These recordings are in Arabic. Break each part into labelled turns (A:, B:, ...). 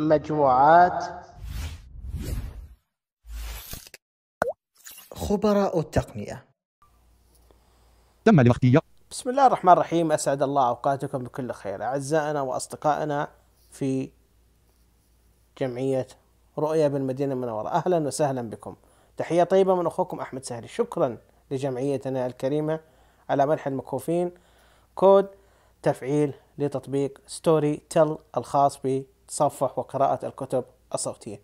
A: مجموعات
B: خبراء
A: التقنية تم الوقتية بسم الله الرحمن الرحيم أسعد الله أوقاتكم بكل خير أعزائنا وأصدقائنا في جمعية رؤية بالمدينة المنورة أهلا وسهلا بكم تحية طيبة من أخوكم أحمد سهري شكرا لجمعيتنا الكريمة على منح المكوفين كود تفعيل لتطبيق ستوري تل الخاص ب تصفح وقراءة الكتب الصوتية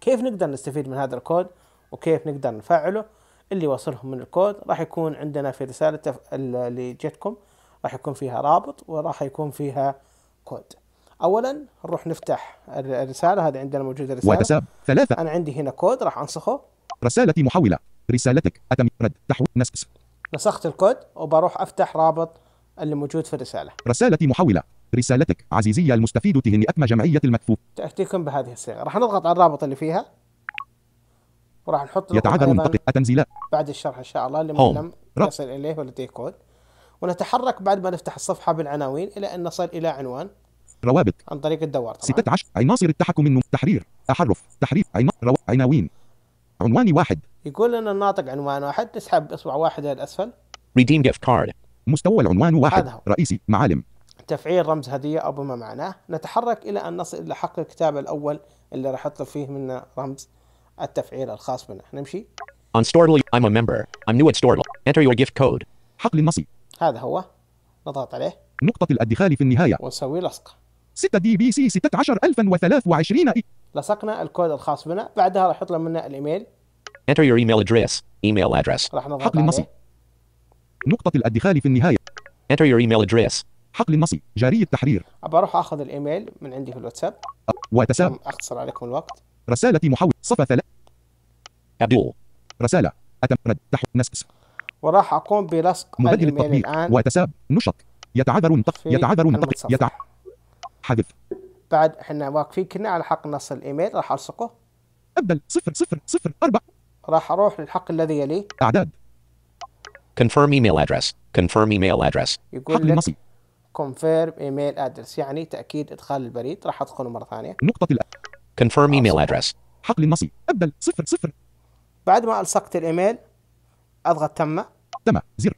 A: كيف نقدر نستفيد من هذا الكود وكيف نقدر نفعله اللي وصلهم من الكود راح يكون عندنا في رسالة اللي جتكم راح يكون فيها رابط وراح يكون فيها كود اولا نروح نفتح الرساله هذه عندنا موجوده رساله واتساب ثلاثة انا عندي هنا كود راح انسخه
B: رسالتي محولة رسالتك أتم رد تحويل نسخ
A: نسخت الكود وبروح افتح رابط اللي موجود في الرساله
B: رسالتي محولة رسالتك عزيزي المستفيد تهنئتنا جمعية المكفوف
A: تأتيكم بهذه الصيغة راح نضغط على الرابط اللي فيها وراح نحط يتعذر منطقة التنزيلات بعد الشرح إن شاء الله اللي لم يصل إليه والذي يكون ونتحرك بعد ما نفتح الصفحة بالعناوين إلى أن نصل إلى عنوان روابط عن طريق
B: الدوار طبعا 16 عناصر التحكم من تحرير تحرف تحريف عناوين عنوان واحد
A: يقول لنا الناطق عنوان واحد تسحب اصبع واحد الى الاسفل
B: ريديم جيفت كارد مستوى العنوان واحد رئيسي معالم
A: تفعيل رمز هدية أو بما معناه نتحرك إلى أن نصل إلى حق الكتاب الأول اللي راح يطلب فيه منا رمز التفعيل الخاص بنا نمشي
B: On I'm a member I'm new at Enter your gift code حق للنصي.
A: هذا هو نضغط عليه
B: نقطة الادخال في النهاية
A: ونسوي لصق 6 دي بي سي
B: 16023
A: إي لصقنا الكود الخاص بنا بعدها راح يطلب منا الايميل
B: Enter your email address email address راح نضغط حق نقطة الادخال في النهاية Enter your email address حقل النصي جاري التحرير
A: بروح اخذ الايميل من عندي في الواتساب واتساب اختصر عليكم الوقت
B: رسالتي محول صفة ثلاث أبدو رسالة أتم رد تحت نسكس
A: وراح أقوم بلصق مبدل التطبيق الآن واتساب
B: نشط يتعذر نطق يتعذر نطق يتع... حذف
A: بعد احنا واقفين كنا على حق نص الإيميل راح ألصقه
B: أبدل صفر صفر صفر أربع
A: راح أروح للحق الذي يليه
B: أعداد Confirm email address. Confirm email address.
A: يقول حق لك النصي confirm email address يعني تأكيد إدخال البريد راح أدخله مرة ثانية
B: نقطة الـ confirm email آه، address حقل النصي أبدل صفر صفر
A: بعد ما ألصقت الإيميل أضغط تم تم زر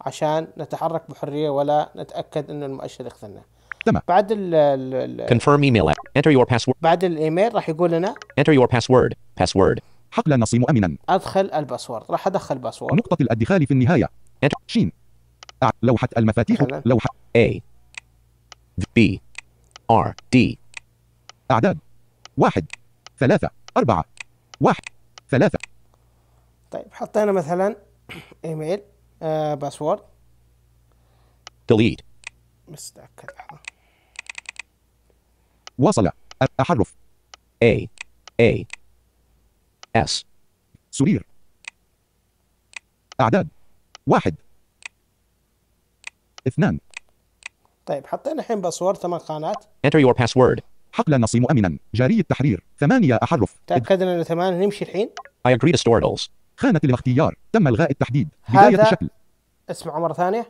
A: عشان نتحرك بحرية ولا نتأكد إنه المؤشر اخذنا تمام بعد ال confirm
B: email enter your password بعد الايميل راح يقول لنا enter your password password حقل النصي مؤمنا
A: ادخل الباسورد راح ادخل باسورد
B: نقطة الادخال في النهاية شين لوحة المفاتيح لوحة A B R D أعداد واحد ثلاثة أربعة واحد ثلاثة
A: طيب حطينا مثلا ايميل آه باسورد delete بس تأكد لحظة
B: وصل أحرف A A S سرير أعداد واحد اثنان
A: طيب حطينا الحين باسورد ثمان خانات.
B: enter your password حقل النص مؤمنا جاري التحرير ثمانية أحرف
A: تأكدنا أن ثمانية نمشي الحين
B: I agree to store those خانة الاختيار تم إلغاء التحديد بداية الشكل
A: اسمع مرة ثانية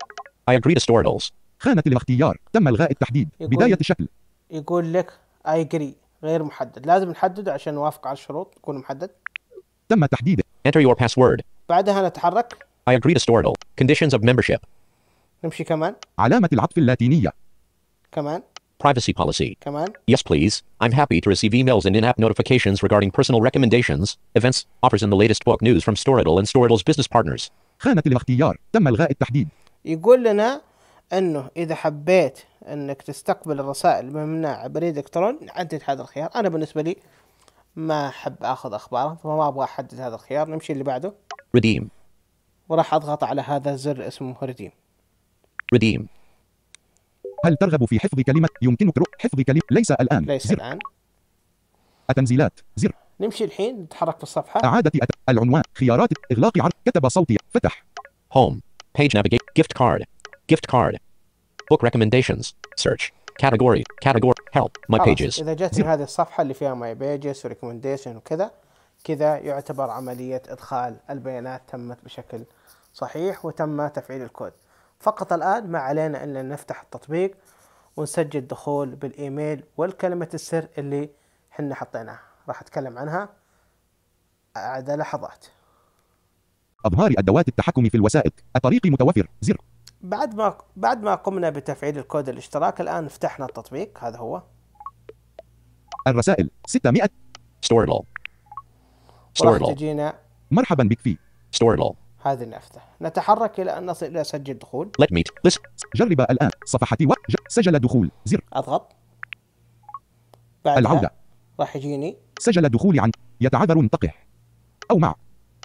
B: I agree to store those خانة الاختيار تم إلغاء التحديد يقول... بداية الشكل
A: يقول لك I agree غير محدد لازم نحدده عشان نوافق على الشروط يكون محدد
B: تم تحديده enter your password
A: بعدها نتحرك
B: I agree to store those conditions of membership نمشي كمان علامة العطف اللاتينية كمان privacy policy. كمان yes please. I'm happy to receive emails and in-app notifications regarding personal recommendations, events, offers and the latest book news from Storytel and Storytel's business partners. خانة الاختيار تم إلغاء التحديد. يقول
A: لنا انه اذا حبيت انك تستقبل الرسائل من بريد الكترون عدد هذا الخيار انا بالنسبه لي ما احب اخذ اخباره فما ابغى احدد هذا الخيار نمشي اللي بعده redeem وراح اضغط على هذا الزر اسمه redeem
B: redeem هل ترغب في حفظ كلمة يمكنك حفظ كلمة ليس الآن ليس زر. الآن التنزيلات زر
A: نمشي الحين نتحرك في الصفحة
B: إعادة أت... العنوان خيارات إغلاق عرض كتب صوتي فتح home page navigate gift card gift card book recommendations search category category help my pages
A: إذا جت هذه الصفحة اللي فيها my pages وريكومنديشن وكذا كذا يعتبر عملية إدخال البيانات تمت بشكل صحيح وتم تفعيل الكود فقط الآن ما علينا إلا نفتح التطبيق ونسجل دخول بالإيميل والكلمة السر اللي حنا حطيناها راح أتكلم عنها بعد لحظات
B: أظهار أدوات التحكم في الوسائط الطريق متوفر زر
A: بعد ما بعد ما قمنا بتفعيل الكود الاشتراك الآن فتحنا التطبيق هذا هو
B: الرسائل 600 ستورلو ستورلو تجينا مرحبا بك في ستورلو
A: هذه النافذة نتحرك إلى أن نصل إلى سجل دخول
B: Let me جرب الآن صفحتي و... سجل دخول زر
A: أضغط العودة راح يجيني
B: سجل دخول عن يتعذر انتقح أو مع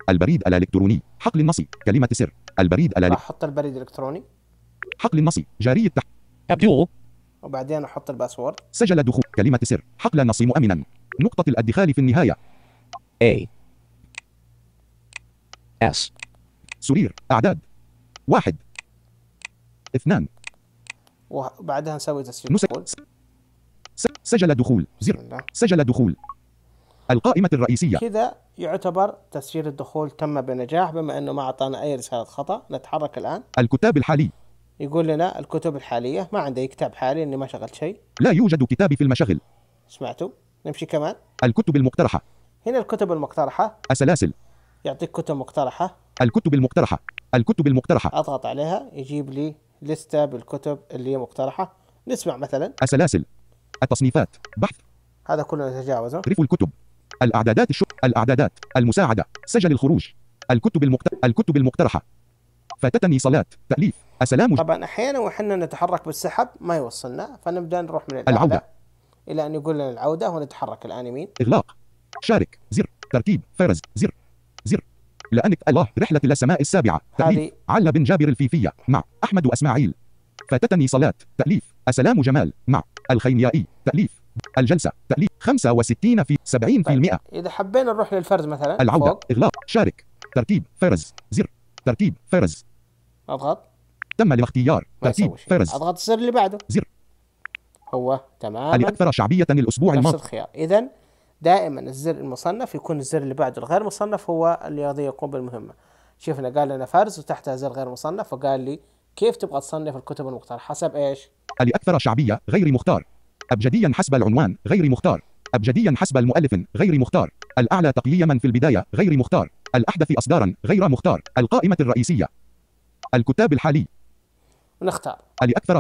B: البريد الإلكتروني حقل النصي كلمة سر البريد الإلكتروني
A: أحط البريد الإلكتروني
B: حقل النصي جاري التح أبدو وبعدين
A: أحط الباسورد
B: سجل دخول كلمة سر حقل النصي مؤمنا نقطة الادخال في النهاية A S سرير أعداد واحد اثنان
A: وبعدها نسوي تسجيل
B: دخول سجل دخول زر سجل دخول القائمة الرئيسية كذا
A: يعتبر تسجيل الدخول تم بنجاح بما أنه ما أعطانا أي رسالة خطأ نتحرك الآن
B: الكتاب الحالي
A: يقول لنا الكتب الحالية ما عندي كتاب حالي إني ما شغلت شيء
B: لا يوجد كتابي في المشاغل
A: سمعتوا؟ نمشي كمان
B: الكتب المقترحة
A: هنا الكتب المقترحة السلاسل يعطيك كتب مقترحة
B: الكتب المقترحة الكتب المقترحة
A: أضغط عليها يجيب لي لستة بالكتب اللي هي مقترحة نسمع مثلا
B: السلاسل التصنيفات بحث
A: هذا كله نتجاوزه ريف
B: الكتب الأعدادات الشو... الأعدادات المساعدة سجل الخروج الكتب المقترحة الكتب المقترحة فاتتني صلاة تأليف السلام طبعا
A: أحيانا وحنا نتحرك بالسحب ما يوصلنا فنبدأ نروح من الأعلى. العودة إلى أن يقول لنا العودة ونتحرك الآن يمين
B: إغلاق شارك زر ترتيب فرز زر لأنك الله رحلة إلى السماء السابعة تأليف علا بن جابر الفيفية مع أحمد وأسماعيل فاتتني صلاة تأليف السلام جمال مع الخيميائي تأليف الجلسة تأليف 65 في 70 في طيب، المئة
A: إذا حبينا نروح للفرز مثلا العودة فوق.
B: إغلاق شارك ترتيب فرز زر ترتيب فرز أضغط تم الاختيار ترتيب فرز أضغط
A: الزر اللي بعده زر هو تمام الأكثر
B: شعبية الأسبوع الماضي
A: إذا دائما الزر المصنف يكون الزر اللي بعده الغير مصنف هو الرياضي يقوم بالمهمة شفنا قال لنا فرز وتحتها زر غير مصنف وقال لي كيف تبغى تصنف الكتب المختار حسب ايش؟
B: الأكثر شعبية غير مختار أبجديا حسب العنوان غير مختار أبجديا حسب المؤلف غير مختار الأعلى تقييما في البداية غير مختار الأحدث إصدارا غير مختار القائمة الرئيسية الكتاب الحالي نختار الأكثر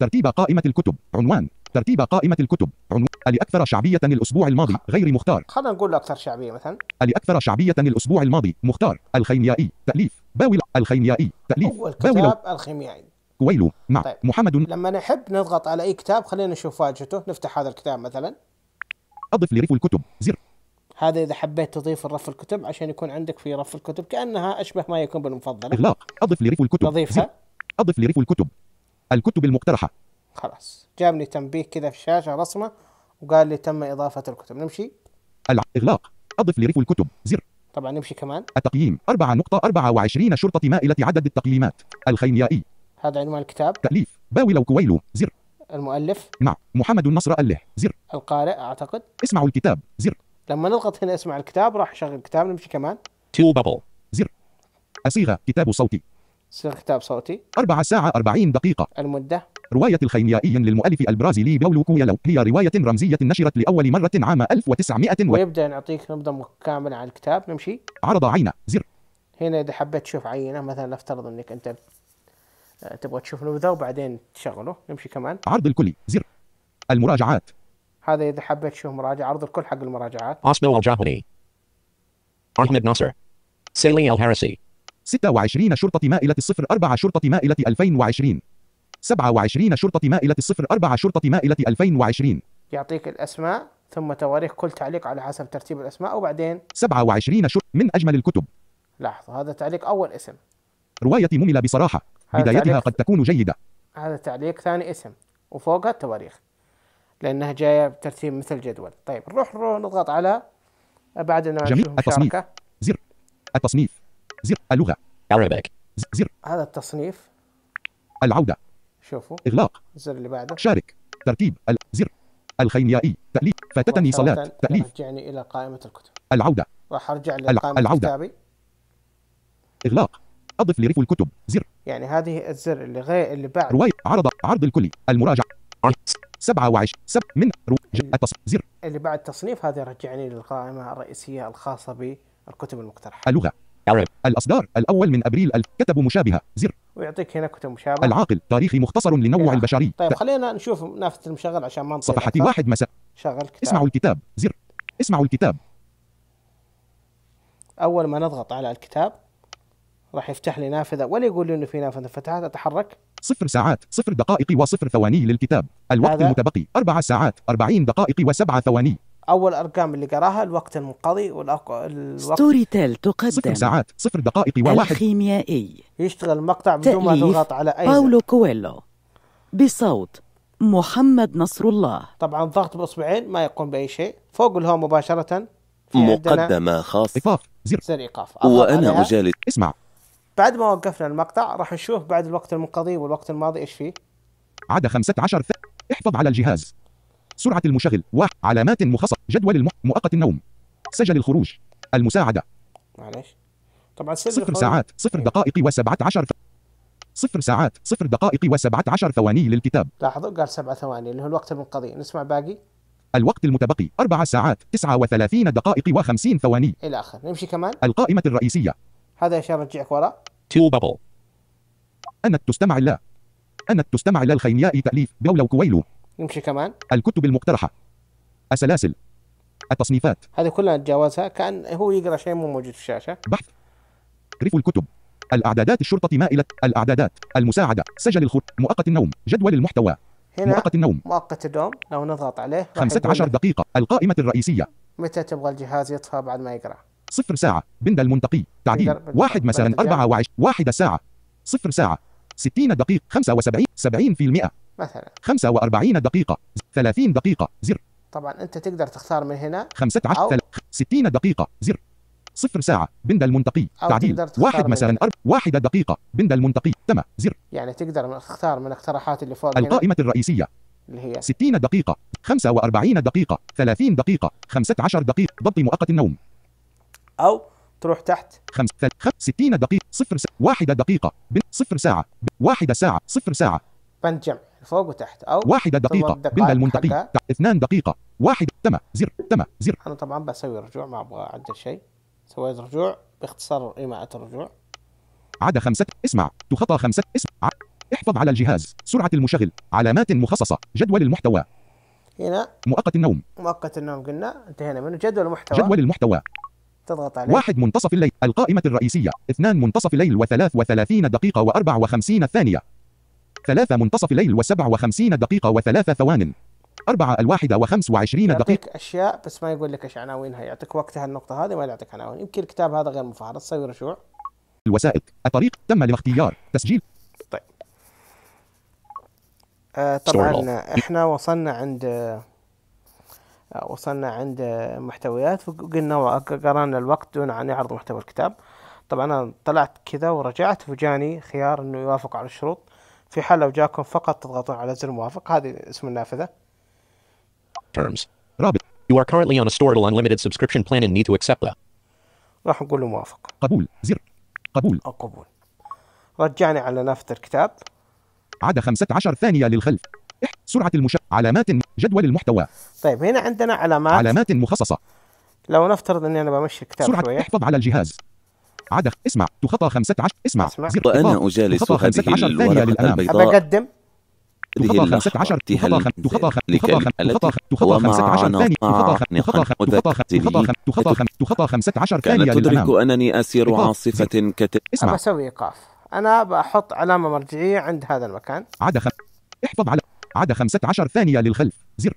B: ترتيب قائمة الكتب عنوان ترتيب قائمة الكتب عنوان الأكثر شعبية الأسبوع الماضي غير مختار
A: خلينا نقول أكثر شعبية مثلا
B: الأكثر شعبية الأسبوع الماضي مختار الخيميائي تأليف باول الخيميائي تأليف باول الخيميائي كويلو مع نعم. طيب. محمد لما
A: نحب نضغط على أي كتاب خلينا نشوف واجهته نفتح هذا الكتاب مثلا
B: أضف لرف الكتب زر
A: هذا إذا حبيت تضيف الرف الكتب عشان يكون عندك في رف الكتب كأنها أشبه ما يكون بالمفضلة إغلاق
B: أضف لرف الكتب نضيفها أضف لرف الكتب الكتب المقترحة
A: خلاص جابني تنبيه كذا في الشاشه رسمه وقال لي تم اضافه الكتب نمشي
B: اغلاق اضف لريف الكتب زر
A: طبعا نمشي كمان
B: التقييم 4.24 شرطه مائله عدد التقييمات الخيميائي
A: هذا عنوان الكتاب
B: تاليف باوي لو كويلو زر المؤلف نعم محمد النصر أله
A: زر القارئ أعتقد اسمعوا الكتاب زر لما نضغط هنا اسمع الكتاب راح يشغل الكتاب نمشي كمان
B: تو بابل زر أصيغة كتاب صوتي
A: سير كتاب صوتي
B: 4 ساعة 40 دقيقة المدة رواية الخيميائي للمؤلف البرازيلي باولو كويلو هي رواية رمزية نشرت لأول مرة عام 1900 و... ويبدأ
A: نعطيك نبضة كاملة عن الكتاب نمشي عرض عينة زر هنا إذا حبيت تشوف عينة مثلا نفترض أنك أنت آه، تبغى تشوف نبذة وبعدين تشغله نمشي كمان
B: عرض الكلي زر المراجعات
A: هذا إذا حبيت تشوف مراجعة عرض الكل حق المراجعات
B: أسمو الجاهلي أحمد ناصر سيلي الهرسي 26 شرطة مائلة الصفر 4 شرطة مائلة 2020 27 شرطة مائلة الصفر 4 شرطة مائلة 2020
A: يعطيك الأسماء ثم تواريخ كل تعليق على حسب ترتيب الأسماء وبعدين
B: 27 شرطة من أجمل الكتب
A: لحظة هذا تعليق أول اسم
B: رواية مملة بصراحة بدايتها قد تكون جيدة
A: هذا تعليق ثاني اسم وفوقها التواريخ لأنها جاية بترتيب مثل جدول طيب نروح نضغط على بعد ما جميل التصنيف
B: زر التصنيف زر اللغة Arabic زر
A: هذا التصنيف العودة شوفوا إغلاق الزر اللي بعده
B: شارك ترتيب الزر الخيميائي تأليف فاتتني صلاة تأليف
A: رجعني إلى قائمة الكتب العودة راح أرجع لقائمة العودة كتابي
B: إغلاق أضف لرف الكتب زر
A: يعني هذه الزر اللي غير اللي بعد رواية
B: عرض عرض الكلي المراجعة 27 سب من التص... زر
A: اللي بعد تصنيف هذه رجعني للقائمة الرئيسية الخاصة بالكتب المقترحة
B: اللغة الأصدار الأول من أبريل كتب مشابهة زر
A: ويعطيك هنا كتب مشابهة العاقل
B: تاريخي مختصر لنوع يعني. البشري طيب
A: خلينا نشوف نافذة المشغل عشان ما صفحة واحد مساء شغل كتاب
B: اسمعوا الكتاب زر اسمعوا الكتاب
A: أول ما نضغط على الكتاب راح يفتح لي نافذة ولا يقول لي إنه في نافذة فتحت
B: أتحرك صفر ساعات صفر دقائق وصفر ثواني للكتاب الوقت المتبقي أربع ساعات أربعين دقائق وسبعة ثواني
A: اول ارقام اللي قراها الوقت المنقضي والوقت ستوري
B: تيل تقدم صفر ساعات صفر دقائق وواحد الخيميائي
A: يشتغل المقطع بدون ما تضغط على اي باولو كويلو بصوت محمد نصر الله طبعا ضغط باصبعين ما يقوم باي شيء فوق الهوم مباشره مقدمه
B: خاصه ايقاف
A: زر زر ايقاف وانا اجالس اسمع بعد ما وقفنا المقطع راح نشوف بعد الوقت المنقضي والوقت الماضي ايش فيه
B: عدا 15 احفظ على الجهاز سرعة المشغل واحد علامات مخصصة جدول المح... مؤقت النوم سجل الخروج المساعدة
A: معلش طبعا صفر ساعات
B: صفر دقائق وسبعة عشر ف... صفر ساعات صفر دقائق وسبعة عشر ثواني للكتاب
A: لاحظوا قال سبعة ثواني اللي هو الوقت المنقضي نسمع باقي
B: الوقت المتبقي أربع ساعات تسعة وثلاثين دقائق وخمسين ثواني
A: إلى آخر نمشي كمان
B: القائمة الرئيسية
A: هذا عشان رجعك ورا
B: تو بابل أنك تستمع لا أنك تستمع للخيمياء تأليف بولو كويلو نمشي كمان الكتب المقترحة السلاسل التصنيفات
A: هذه كلها نتجاوزها كان هو يقرا شيء مو موجود في الشاشة
B: بحث رف الكتب الأعدادات الشرطة مائلة الأعدادات المساعدة سجل الخط مؤقت النوم جدول المحتوى هنا مؤقت النوم
A: مؤقت النوم لو نضغط عليه 15
B: دقيقة القائمة الرئيسية
A: متى تبغى الجهاز يطفى بعد ما يقرأ
B: صفر ساعة بند المنتقي تعديل واحد مثلا 24 واحد ساعة صفر ساعة 60 دقيقة 75 70% في مثلا 45 دقيقة 30 دقيقة زر
A: طبعا أنت تقدر تختار من هنا 15 أو
B: 60 دقيقة زر صفر ساعة بند المنتقي تعديل واحد مثلا أرب واحدة دقيقة بند المنتقي تم زر
A: يعني تقدر تختار من الاقتراحات اللي فوق القائمة هنا. الرئيسية اللي هي
B: 60 دقيقة 45 دقيقة 30 دقيقة 15 دقيقة ضبط مؤقت النوم أو تروح تحت 60 دقيقة صفر واحدة دقيقة بند صفر ساعة واحدة ساعة صفر ساعة
A: بند جمع فوق وتحت او واحدة دقيقة بالله المنتقي
B: اثنان دقيقة واحد تم زر تم
A: زر انا طبعا بسوي رجوع ما ابغى اعدل شيء سويت رجوع باختصار ايماءة الرجوع
B: عدا خمسة اسمع تخطى خمسة اسمع احفظ على الجهاز سرعة المشغل علامات مخصصة جدول المحتوى هنا مؤقت النوم
A: مؤقت النوم قلنا انتهينا منه جدول المحتوى جدول المحتوى تضغط عليه واحد منتصف
B: الليل القائمة الرئيسية اثنان منتصف الليل وثلاث وثلاثين دقيقة وأربع وخمسين ثانية ثلاثة منتصف الليل وسبع وخمسين دقيقة وثلاثة ثوان أربعة الواحدة وخمس وعشرين دقيقة يعطيك
A: أشياء بس ما يقول لك إيش عناوينها يعطيك وقتها النقطة هذه ما يعطيك عناوين يمكن الكتاب هذا غير مفهرس سوي رجوع
B: الوسائط الطريق تم للاختيار تسجيل طيب
A: آه طبعا احنا وصلنا عند آه وصلنا عند محتويات وقلنا قرانا الوقت دون أن يعرض محتوى الكتاب طبعا أنا طلعت كذا ورجعت وجاني خيار أنه يوافق على الشروط في حال لو جاكم فقط تضغطون على زر موافق هذه اسم النافذة
B: terms رابط You are currently on a stored unlimited subscription plan and need to accept that.
A: راح نقول له موافق.
B: قبول زر قبول
A: أو قبول. رجعني على نافذة الكتاب.
B: عاد 15 ثانية للخلف. سرعة المش علامات جدول المحتوى.
A: طيب هنا عندنا علامات
B: علامات مخصصة.
A: لو نفترض اني انا بمشي الكتاب سرعة شوية. احفظ على
B: الجهاز عدد اسمع تخطى 15 اسمع, اسمع. وأنا أجالس هذه الورقة البيضاء بقدم
A: تخطى 15 تخطى 15 ثانية
B: تخطى 15 ثانية تدرك أنني أسير عاصفة كتب اسمع
A: إيقاف أنا بحط علامة مرجعية عند هذا المكان
B: عدا احفظ على عدا 15 ثانية للخلف زر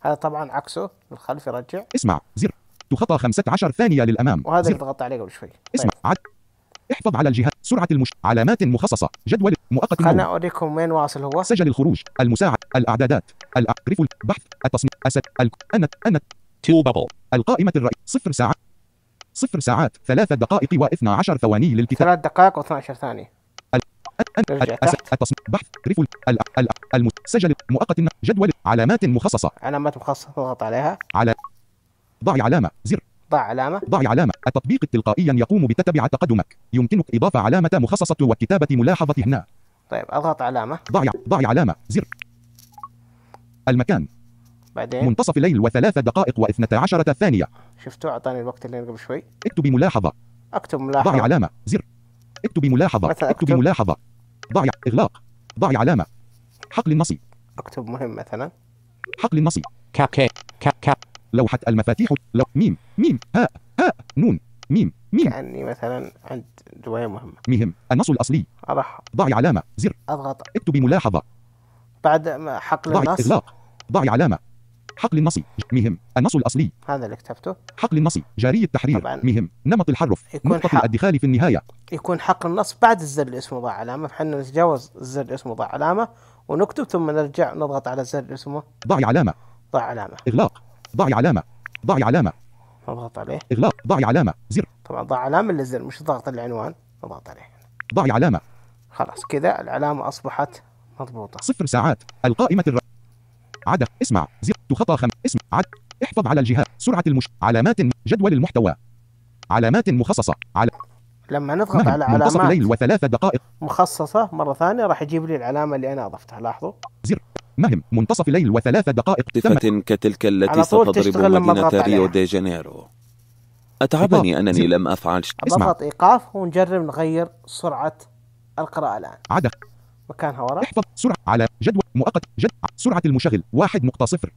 A: هذا طبعا عكسه الخلف يرجع
B: اسمع زر تخطى 15 ثانية للأمام وهذا اللي
A: ضغطت عليه قبل شوي طيب.
B: اسمع عد احفظ على الجهاز سرعة المش علامات مخصصة جدول مؤقت أنا أوريكم وين واصل هو سجل الخروج المساعد الأعدادات الأعرف البحث التصميم أسد ال... أنا أنا تو القائمة الرئيسية صفر ساعة صفر ساعات ثلاث دقائق و12 ثواني للكتاب ثلاث دقائق و12 ثانية التصميم بحث ريف المسجل مؤقت جدول علامات مخصصة
A: علامات مخصصة اضغط عليها
B: على ضع علامة زر ضع علامة ضع علامة التطبيق تلقائيا يقوم بتتبع تقدمك يمكنك إضافة علامة مخصصة وكتابة ملاحظة هنا طيب
A: أضغط علامة
B: ضع ضع علامة زر المكان
A: بعدين منتصف
B: الليل وثلاث دقائق واثنتا عشرة ثانية
A: شفتوا أعطاني الوقت اللي قبل شوي
B: اكتبي ملاحظة
A: اكتب ملاحظة ضعي علامة
B: زر اكتبي ملاحظة مثلا اكتبي أكتب. ملاحظة ضعي إغلاق ضعي علامة حقل النصي اكتب مهم مثلا حقل النصي كاب كاب كاب لوحة المفاتيح لو ميم ميم هاء هاء نون ميم ميم كأني مثلا عند رواية مهمة مهم النص الأصلي أضح ضعي علامة زر أضغط اكتبي ملاحظة
A: بعد ما حقل ضعي النص إغلاق
B: ضعي علامة حقل النص مهم النص الأصلي
A: هذا اللي كتبته
B: حقل النص جاري التحرير طبعا مهم نمط الحرف يكون نقطة الإدخال في النهاية
A: يكون حقل النص بعد الزر اللي اسمه ضع علامة فحنا نتجاوز الزر اللي اسمه ضع علامة ونكتب ثم نرجع نضغط على الزر اللي اسمه ضع علامة ضع علامة
B: إغلاق ضعي علامة ضعي علامة اضغط عليه اغلاق ضعي علامة زر
A: طبعا ضع علامة للزر مش ضغط العنوان اضغط عليه ضعي علامة خلاص كذا العلامة أصبحت مضبوطة
B: صفر ساعات القائمة الر... عدد اسمع زر تخطى خم اسم عد احفظ على الجهاز سرعة المش علامات جدول المحتوى علامات مخصصة على
A: لما نضغط مهم. على علامات الليل
B: وثلاثة دقائق
A: مخصصة مرة ثانية راح يجيب لي العلامة اللي أنا أضفتها لاحظوا زر
B: مهم منتصف الليل وثلاث دقائق صفة كتلك التي ستضرب مدينة ريو دي جانيرو أتعبني إيقاف. أنني لم أفعل شيء ضغط
A: إيقاف ونجرب نغير سرعة القراءة الآن
B: عدد مكانها ورا احفظ سرعة على جدول مؤقت جد سرعة المشغل 1.0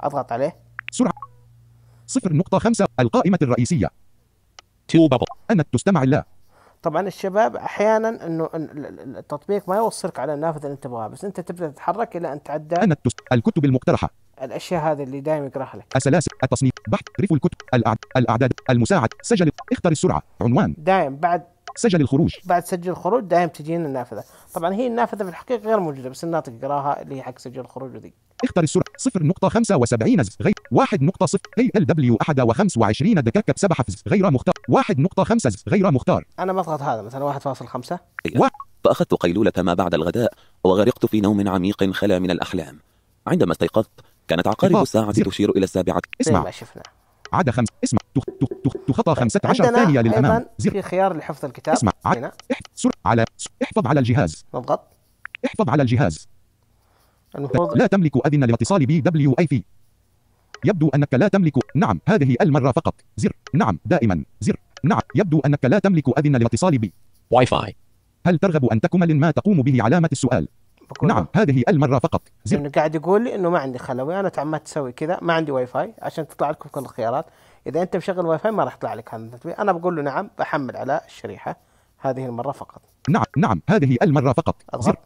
B: أضغط عليه سرعة 0.5 القائمة الرئيسية تو بابل أنت تستمع لا
A: طبعا الشباب احيانا انه التطبيق ما يوصلك على النافذه اللي انت تبغاها بس انت تبدا تتحرك الى ان تعدى
B: الكتب المقترحه
A: الاشياء هذه اللي دائما يقراها لك
B: السلاسل التصنيف بحث رف الكتب الأعد... الاعداد المساعد سجل اختر السرعه عنوان
A: دائم بعد سجل الخروج بعد سجل الخروج دائم تجينا النافذه طبعا هي النافذه في الحقيقه غير موجوده بس الناطق يقراها اللي هي حق سجل الخروج وذي
B: اختر السرعة 0.75 نزف غير 1.0 هي ال دبليو 21 دككة 7 حفز غير مختار 1.5 زف غير مختار
A: أنا بضغط هذا مثلا 1.5 و...
B: إيه. إيه. فأخذت قيلولة ما بعد الغداء وغرقت في نوم عميق خلا من الأحلام عندما استيقظت كانت عقارب الساعة تشير إلى السابعة اسمع ما شفنا عدا خمس اسمع تخطى 15 ثانية للأمام
A: زر في خيار لحفظ الكتاب اسمع عد... احفظ
B: على احفظ على الجهاز نضغط احفظ على الجهاز المفروض لا تملك أذن للاتصال بي دبليو أي في يبدو أنك لا تملك نعم هذه المرة فقط زر نعم دائما زر نعم يبدو أنك لا تملك أذن للاتصال بي واي فاي هل ترغب أن تكمل ما تقوم به علامة السؤال نعم هذه المرة فقط زر
A: إنه قاعد يقول لي إنه ما عندي خلوي أنا تعمدت أسوي كذا ما عندي واي فاي عشان تطلع لكم كل الخيارات إذا أنت مشغل واي فاي ما راح يطلع لك هذا التطبيق أنا بقول له نعم بحمل على الشريحة هذه المرة فقط
B: نعم نعم هذه المرة فقط زر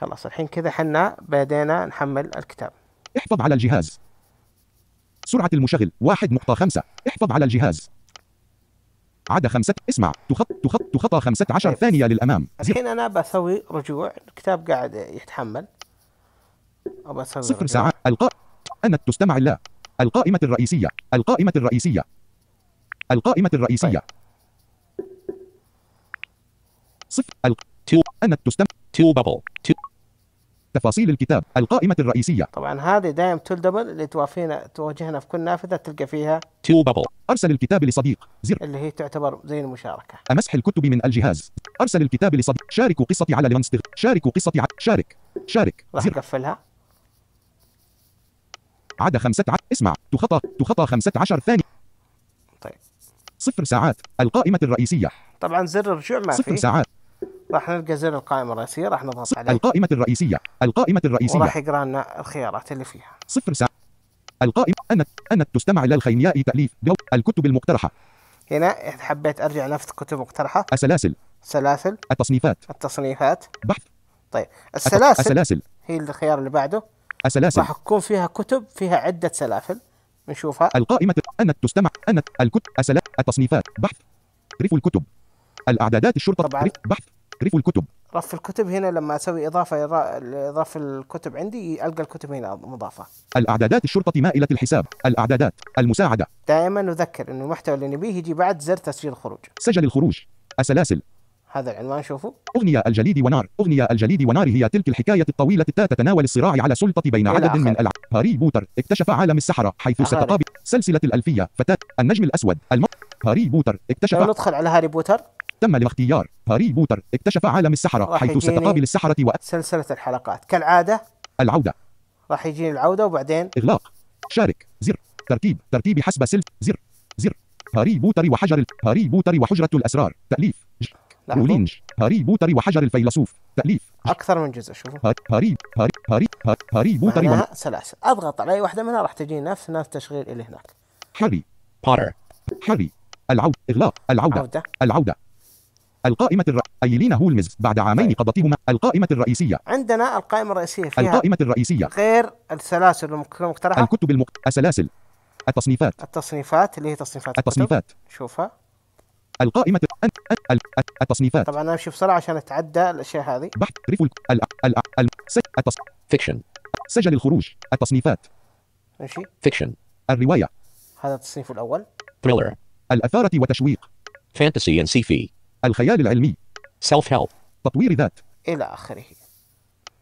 A: خلاص الحين كذا حنا بدينا
B: نحمل الكتاب احفظ على الجهاز سرعة المشغل 1.5 احفظ على الجهاز عدا خمسة اسمع تخط تخط تخطى 15 طيب. ثانية للأمام
A: الحين أنا بسوي رجوع الكتاب قاعد يتحمل
B: وبسوي صفر ساعات القاء أنا تستمع لا القائمة الرئيسية القائمة الرئيسية القائمة الرئيسية طيب. صفر الق... أن تستمع تو بابل تفاصيل الكتاب القائمة الرئيسية طبعا
A: هذه دائم دبل اللي توافينا تواجهنا في كل نافذة تلقى فيها
B: دبل أرسل الكتاب لصديق زر اللي هي تعتبر زي المشاركة أمسح الكتب من الجهاز أرسل الكتاب لصديق شاركوا قصتي على لمنستر شاركوا قصتي على شارك شارك راح أقفلها عدا خمسة ع... اسمع تخطى تخطى خمسة عشر ثانية طيب صفر ساعات القائمة الرئيسية
A: طبعا زر الرجوع ما صفر فيه. ساعات راح نلقى زر القائمه الرئيسيه راح نضغط عليه
B: القائمه الرئيسيه القائمه الرئيسيه وراح
A: يقرا لنا الخيارات اللي فيها
B: صفر ساعة القائمة أن أن تستمع إلى الخيمياء تأليف جو الكتب المقترحة
A: هنا حبيت أرجع نفس كتب مقترحة السلاسل سلاسل التصنيفات التصنيفات بحث طيب السلاسل السلاسل هي الخيار اللي بعده السلاسل راح تكون فيها كتب فيها عدة سلاسل نشوفها القائمة
B: أن تستمع أن الكتب السلاسل التصنيفات بحث رف الكتب الأعدادات الشرطة طبعا بحث رف الكتب
A: رف الكتب هنا لما اسوي اضافه لاضافه الكتب عندي القى الكتب هنا مضافه
B: الاعدادات الشرطه مائله الحساب الاعدادات المساعده
A: دائما نذكر انه المحتوى اللي نبيه يجي بعد زر تسجيل الخروج
B: سجل الخروج السلاسل
A: هذا العنوان شوفوا
B: أغنية الجليد ونار أغنية الجليد ونار هي تلك الحكاية الطويلة التي تتناول الصراع على سلطة بين عدد آخر. من الع... هاري بوتر اكتشف عالم السحرة حيث ستقابل سلسلة الألفية فتاة النجم الأسود الم... هاري بوتر اكتشف ندخل على هاري بوتر تم الاختيار هاري بوتر اكتشف عالم السحرة حيث ستقابل السحرة و
A: سلسلة الحلقات كالعادة العودة راح يجيني العودة وبعدين
B: إغلاق شارك زر ترتيب ترتيب حسب سلك زر زر هاري بوتر وحجر ال... هاري بوتر وحجرة الأسرار تأليف رولينج هاري بوتر وحجر الفيلسوف تأليف
A: أكثر من جزء شوفوا
B: هاري هاري هاري هاري, بوتر و...
A: سلاسل أضغط على أي واحدة منها راح تجيني نفس نفس التشغيل اللي هناك
B: هاري بوتر هاري العودة إغلاق العودة عودة. العودة القائمة الر... أي لينا هولمز بعد عامين طيب. قضتهما القائمة الرئيسية
A: عندنا القائمة الرئيسية فيها القائمة الرئيسية غير السلاسل المقترحة
B: الكتب المق... السلاسل التصنيفات
A: التصنيفات اللي هي تصنيفات التصنيفات شوفها
B: القائمة التصنيفات طبعا
A: انا امشي بسرعة عشان اتعدى الاشياء هذه بحث
B: ريف ال ال ال فيكشن سجل الخروج التصنيفات ماشي فيكشن الرواية
A: هذا التصنيف الاول
B: ثريلر الأثارة وتشويق فانتسي اند سي في الخيال العلمي سيلف هيلب تطوير ذات إلى آخره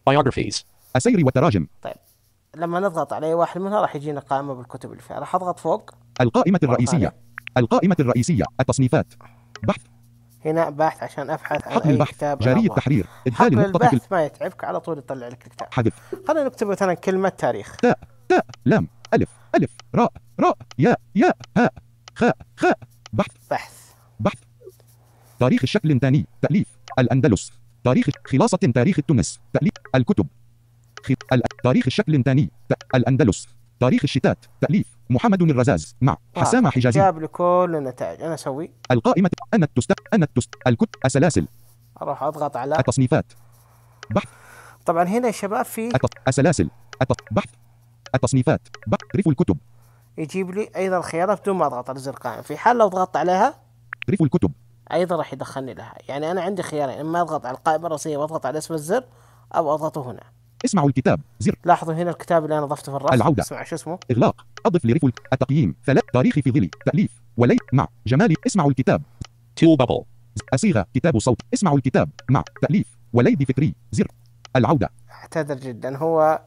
B: بايوغرافيز السير والتراجم
A: طيب لما نضغط على أي واحد منها راح يجينا قائمة بالكتب اللي فيها راح أضغط فوق
B: القائمة الرئيسية القائمة الرئيسية التصنيفات بحث
A: هنا بحث عشان ابحث عن حقل البحث كتاب جاري التحرير ادخال البحث في ما يتعبك على طول يطلع لك الكتاب حذف خلينا نكتب مثلا
B: كلمة تاريخ تاء تاء لام الف الف راء راء ياء ياء هاء خاء خاء بحث بحث بحث تاريخ الشكل ثاني تأليف الأندلس تاريخ خلاصة تاريخ تونس تأليف الكتب تاريخ الشكل ثاني الأندلس تاريخ الشتات تأليف محمد الرزاز مع آه، حسام حجازي جاب
A: لي كل النتائج أنا أسوي
B: القائمة أنا التست أنا التست الكتب السلاسل
A: أروح أضغط على التصنيفات بحث طبعا هنا يا شباب في
B: السلاسل بحث التصنيفات ريف الكتب
A: يجيب لي أيضا الخيارات بدون ما أضغط على الزر قائم في حال لو ضغطت عليها ريف الكتب ايضا راح يدخلني لها يعني انا عندي خيارين اما اضغط على القائمه الرئيسيه واضغط على اسم الزر او اضغطه هنا اسمعوا الكتاب زر لاحظوا هنا الكتاب اللي انا ضفته في الرف العوده اسمع شو اسمه
B: اغلاق اضف لريفول التقييم ثلاث تاريخي في ظلي تاليف ولي مع جمالي اسمعوا الكتاب تو بابل أصيغة كتاب صوت اسمعوا الكتاب مع تاليف وليدي فكري زر العوده
A: اعتذر جدا هو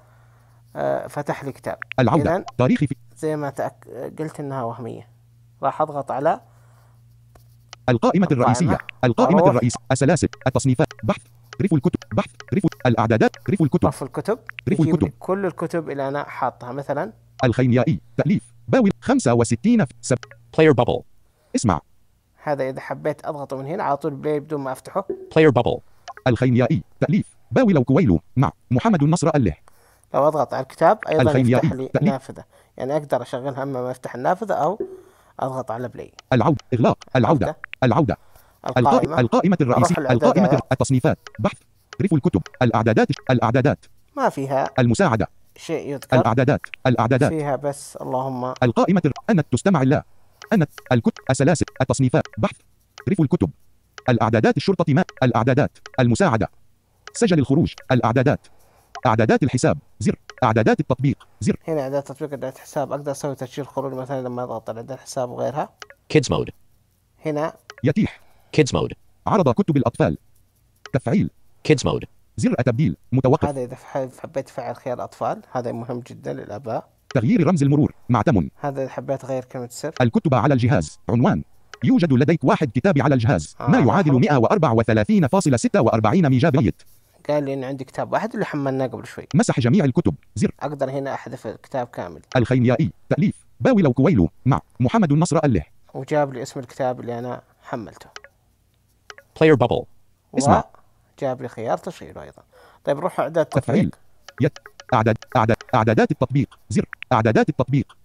A: آه، فتح لي كتاب العوده تاريخي في... زي ما تأك... قلت انها وهميه راح اضغط على
B: القائمة الرئيسية القائمة الرئيسية السلاسل التصنيفات بحث ريف الكتب بحث ريف الاعدادات ريف الكتب رف الكتب ريف الكتب
A: كل الكتب اللي انا حاطها مثلا
B: الخيميائي تاليف باوي 65 سب بلاير بابل اسمع
A: هذا اذا حبيت اضغطه من هنا على طول بلاي بدون ما افتحه
B: بلاير بابل الخيميائي تاليف باوي لو كويلو مع محمد النصر اله
A: لو اضغط على الكتاب ايضا يفتح لي تأليف. نافذه يعني اقدر اشغلها اما ما افتح النافذه او اضغط على بلاي
B: العوده اغلاق العوده العودة القائمة, القائمة الرئيسية القائمة التصنيفات بحث رف الكتب الأعدادات الأعدادات ما فيها المساعدة
A: شيء يذكر الأعدادات الأعدادات فيها بس اللهم
B: القائمة أن تستمع لا أن الكتب السلاسل التصنيفات بحث رف الكتب الأعدادات الشرطة ما الأعدادات المساعدة سجل الخروج الأعدادات اعدادات الحساب زر اعدادات التطبيق
A: زر هنا اعدادات التطبيق اعدادات حساب اقدر اسوي تسجيل خروج مثلا لما اضغط على اعداد حساب وغيرها كيدز مود هنا
B: يتيح Kids mode عرض كتب الأطفال تفعيل Kids mode زر التبديل متوقف هذا
A: إذا حبيت فعل خيار أطفال هذا مهم جدا للآباء
B: تغيير رمز المرور مع تمن
A: هذا إذا حبيت غير كلمة سر
B: الكتب على الجهاز عنوان يوجد لديك واحد كتاب على الجهاز آه ما يعادل 134.46 ميجا بايت
A: قال لي انه عندي كتاب واحد اللي حملناه قبل شوي
B: مسح جميع الكتب زر
A: اقدر هنا احذف الكتاب كامل
B: الخيميائي تاليف باولو كويلو مع محمد النصر اله
A: وجاب لي اسم الكتاب اللي انا حملته
B: بلاير بابل اسمع
A: جاب لي خيار تشغيله ايضا
B: طيب نروح اعداد تفعيل يت اعداد اعداد اعدادات التطبيق زر اعدادات التطبيق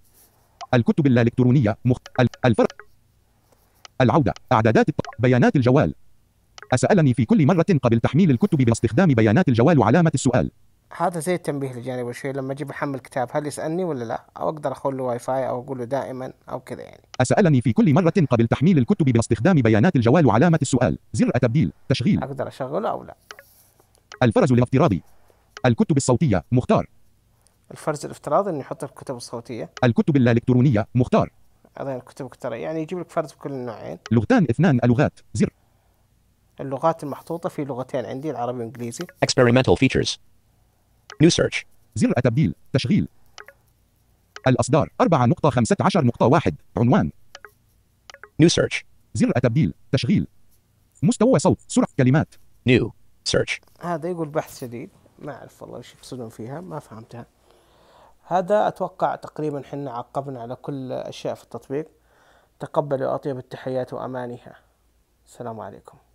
B: الكتب الالكترونيه مخ... الفرق العوده اعدادات الت... بيانات الجوال أسألني في كل مرة قبل تحميل الكتب باستخدام بيانات الجوال وعلامه السؤال
A: هذا زي التنبيه الجانبي شوي لما اجي بحمل كتاب هل يسالني ولا لا او اقدر اخول له واي فاي او اقول له دائما او كذا يعني
B: اسالني في كل مره قبل تحميل الكتب باستخدام بيانات الجوال وعلامه السؤال زر تبديل تشغيل اقدر
A: اشغله او لا
B: الفرز الافتراضي الكتب الصوتيه مختار
A: الفرز الافتراضي انه يحط الكتب الصوتيه
B: الكتب الالكترونيه مختار
A: هذا الكتب كثيرة يعني يجيب لك فرز بكل النوعين
B: لغتان اثنان اللغات زر
A: اللغات المحطوطة في لغتين عندي العربي والانجليزي
B: experimental features نيو سيرش زر التبديل تشغيل الأصدار 4.15.1 عنوان نيو سيرش زر التبديل تشغيل مستوى صوت سرعة كلمات نيو سيرش
A: هذا يقول بحث جديد ما أعرف والله وش يقصدون فيها ما فهمتها هذا أتوقع تقريبا حنا عقبنا على كل أشياء في التطبيق تقبلوا أطيب التحيات وأمانها السلام عليكم